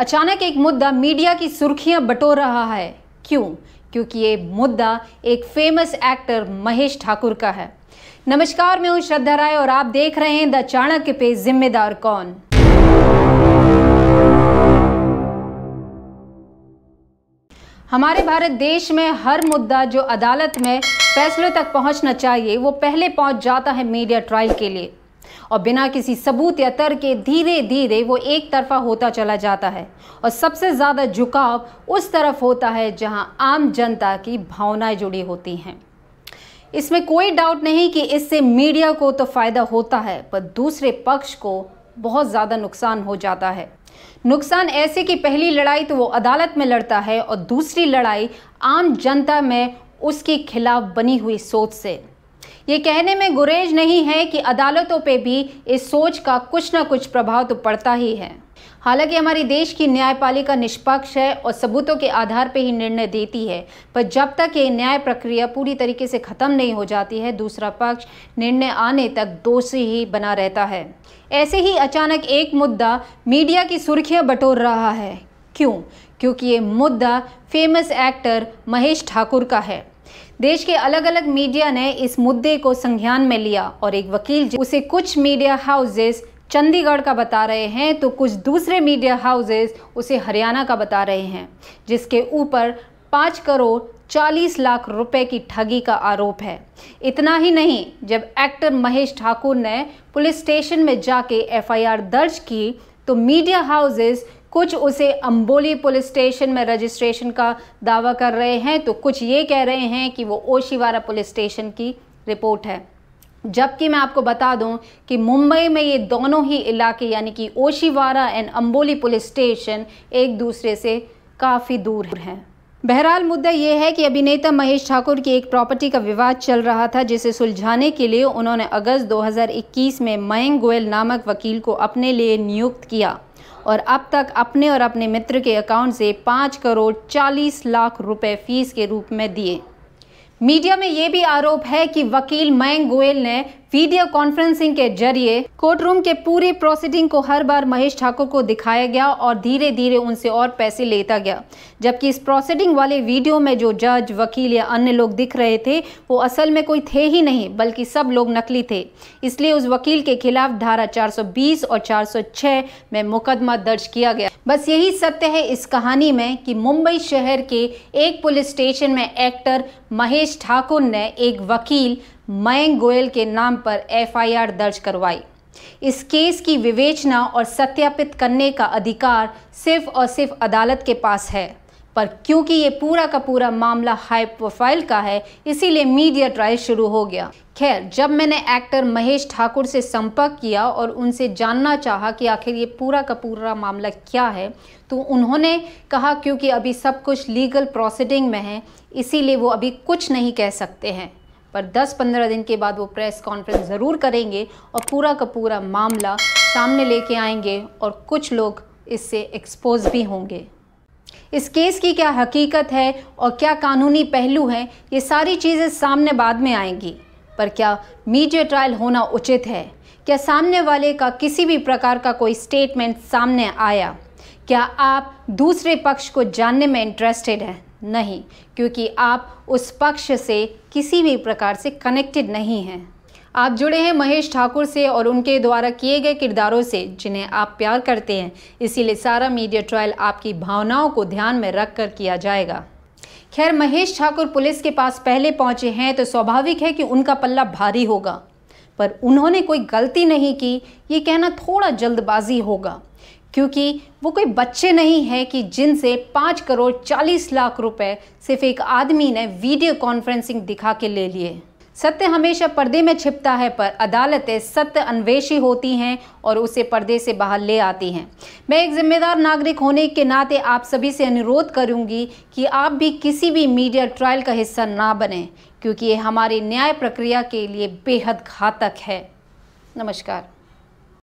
अचानक एक मुद्दा मीडिया की सुर्खियां बटोर रहा है क्यों क्योंकि ये मुद्दा एक फेमस एक्टर महेश ठाकुर का है नमस्कार मैं हूं श्रद्धा राय और आप देख रहे हैं द चाणक्य पे जिम्मेदार कौन हमारे भारत देश में हर मुद्दा जो अदालत में फैसले तक पहुंचना चाहिए वो पहले पहुंच जाता है मीडिया ट्रायल के लिए और बिना किसी सबूत या तर के धीरे धीरे वो एक तरफा होता चला जाता है और सबसे ज़्यादा झुकाव उस तरफ होता है जहाँ आम जनता की भावनाएं जुड़ी होती हैं इसमें कोई डाउट नहीं कि इससे मीडिया को तो फ़ायदा होता है पर दूसरे पक्ष को बहुत ज़्यादा नुकसान हो जाता है नुकसान ऐसे कि पहली लड़ाई तो वो अदालत में लड़ता है और दूसरी लड़ाई आम जनता में उसके खिलाफ बनी हुई सोच से ये कहने में गुरेज नहीं है कि अदालतों पे भी इस सोच का कुछ ना कुछ प्रभाव तो पड़ता ही है हालांकि हमारी देश की न्यायपालिका निष्पक्ष है और सबूतों के आधार पर ही निर्णय देती है पर जब तक ये न्याय प्रक्रिया पूरी तरीके से ख़त्म नहीं हो जाती है दूसरा पक्ष निर्णय आने तक दोषी ही बना रहता है ऐसे ही अचानक एक मुद्दा मीडिया की सुर्खियां बटोर रहा है क्यों क्योंकि ये मुद्दा फेमस एक्टर महेश ठाकुर का है देश के अलग अलग मीडिया ने इस मुद्दे को संज्ञान में लिया और एक वकील उसे कुछ मीडिया हाउसेस चंडीगढ़ का बता रहे हैं तो कुछ दूसरे मीडिया हाउसेस उसे हरियाणा का बता रहे हैं जिसके ऊपर पाँच करोड़ चालीस लाख रुपए की ठगी का आरोप है इतना ही नहीं जब एक्टर महेश ठाकुर ने पुलिस स्टेशन में जाके एफआईआर दर्ज की तो मीडिया हाउसेस कुछ उसे अम्बोली पुलिस स्टेशन में रजिस्ट्रेशन का दावा कर रहे हैं तो कुछ ये कह रहे हैं कि वो ओशीवारा पुलिस स्टेशन की रिपोर्ट है जबकि मैं आपको बता दूं कि मुंबई में ये दोनों ही इलाके यानी कि Oshiwara and Amboli police station एक दूसरे से काफ़ी दूर हैं बहरहाल मुद्दा यह है कि अभिनेता महेश ठाकुर की एक प्रॉपर्टी का विवाद चल रहा था जिसे सुलझाने के लिए उन्होंने अगस्त 2021 में मयंक गोयल नामक वकील को अपने लिए नियुक्त किया और अब तक अपने और अपने मित्र के अकाउंट से पाँच करोड़ चालीस लाख रुपए फीस के रूप में दिए मीडिया में ये भी आरोप है कि वकील मयंक गोयल ने वीडियो कॉन्फ्रेंसिंग के जरिए कोर्ट रूम के पूरी प्रोसीडिंग को हर बार महेश ठाकुर को दिखाया गया और धीरे धीरे उनसे और पैसे लेता गया जबकि इस प्रोसीडिंग वाले वीडियो में जो जज वकील या अन्य लोग दिख रहे थे वो असल में कोई थे ही नहीं बल्कि सब लोग नकली थे इसलिए उस वकील के खिलाफ धारा 420 और 406 में मुकदमा दर्ज किया गया बस यही सत्य है इस कहानी में कि मुंबई शहर के एक पुलिस स्टेशन में एक्टर महेश ठाकुर ने एक वकील मयंक गोयल के नाम पर एफआईआर दर्ज करवाई इस केस की विवेचना और सत्यापित करने का अधिकार सिर्फ और सिर्फ अदालत के पास है पर क्योंकि ये पूरा का पूरा मामला हाई प्रोफाइल का है इसीलिए मीडिया ट्रायल शुरू हो गया खैर जब मैंने एक्टर महेश ठाकुर से संपर्क किया और उनसे जानना चाहा कि आखिर ये पूरा का पूरा मामला क्या है तो उन्होंने कहा क्योंकि अभी सब कुछ लीगल प्रोसीडिंग में है इसीलिए वो अभी कुछ नहीं कह सकते हैं पर 10-15 दिन के बाद वो प्रेस कॉन्फ्रेंस ज़रूर करेंगे और पूरा का पूरा मामला सामने लेके आएंगे और कुछ लोग इससे एक्सपोज भी होंगे इस केस की क्या हकीकत है और क्या कानूनी पहलू हैं ये सारी चीज़ें सामने बाद में आएंगी पर क्या मीडिया ट्रायल होना उचित है क्या सामने वाले का किसी भी प्रकार का कोई स्टेटमेंट सामने आया क्या आप दूसरे पक्ष को जानने में इंटरेस्टेड हैं नहीं क्योंकि आप उस पक्ष से किसी भी प्रकार से कनेक्टेड नहीं हैं आप जुड़े हैं महेश ठाकुर से और उनके द्वारा किए गए किरदारों से जिन्हें आप प्यार करते हैं इसीलिए सारा मीडिया ट्रायल आपकी भावनाओं को ध्यान में रख कर किया जाएगा खैर महेश ठाकुर पुलिस के पास पहले पहुंचे हैं तो स्वाभाविक है कि उनका पल्ला भारी होगा पर उन्होंने कोई गलती नहीं की ये कहना थोड़ा जल्दबाजी होगा क्योंकि वो कोई बच्चे नहीं है कि जिनसे पाँच करोड़ चालीस लाख रुपए सिर्फ एक आदमी ने वीडियो कॉन्फ्रेंसिंग दिखा के ले लिए सत्य हमेशा पर्दे में छिपता है पर अदालतें सत्य अन्वेषी होती हैं और उसे पर्दे से बाहर ले आती हैं मैं एक जिम्मेदार नागरिक होने के नाते आप सभी से अनुरोध करूंगी कि आप भी किसी भी मीडिया ट्रायल का हिस्सा ना बने क्योंकि ये हमारी न्याय प्रक्रिया के लिए बेहद घातक है नमस्कार